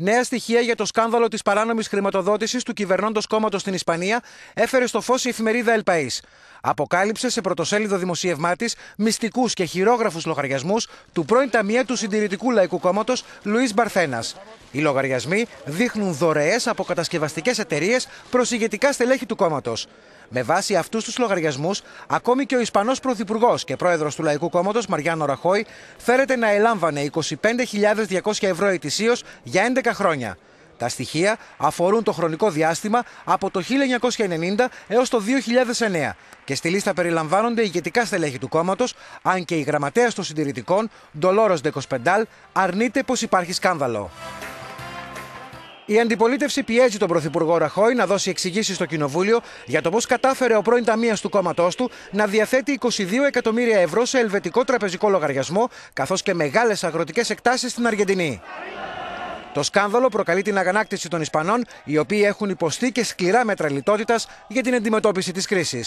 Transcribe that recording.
Νέα στοιχεία για το σκάνδαλο της παράνομης χρηματοδότησης του κυβερνώντος κόμματος στην Ισπανία έφερε στο φως η εφημερίδα El País. Αποκάλυψε σε πρωτοσέλιδο δημοσίευμά τη μυστικούς και χειρόγραφους λογαριασμούς του πρώην του συντηρητικού λαϊκού κόμματος Λουίς Μπαρθένας. Οι λογαριασμοί δείχνουν δωρεές από κατασκευαστικές εταιρείες προς ηγετικά στελέχη του κόμματος. Με βάση αυτούς τους λογαριασμούς, ακόμη και ο Ισπανός Πρωθυπουργός και πρόεδρος του Λαϊκού Κόμματος, Μαριάνο Ραχώη, φέρεται να ελάμβανε 25.200 ευρώ ετησίως για 11 χρόνια. Τα στοιχεία αφορούν το χρονικό διάστημα από το 1990 έως το 2009 και στη λίστα περιλαμβάνονται ηγετικά στελέχη του κόμματος, αν και η γραμματέας των συντηρητικών, Ντολόρος Ντεκοσπεντάλ, αρνείται πως υπάρχει σκάνδαλο. Η αντιπολίτευση πιέζει τον Πρωθυπουργό Ραχώη να δώσει εξηγήσεις στο Κοινοβούλιο για το πώς κατάφερε ο πρώην ταμείας του κόμματός του να διαθέτει 22 εκατομμύρια ευρώ σε ελβετικό τραπεζικό λογαριασμό, καθώς και μεγάλες αγροτικές εκτάσεις στην Αργεντινή. Το σκάνδαλο προκαλεί την αγανάκτηση των Ισπανών, οι οποίοι έχουν υποστεί και σκληρά μέτρα λιτότητας για την αντιμετώπιση της κρίσης.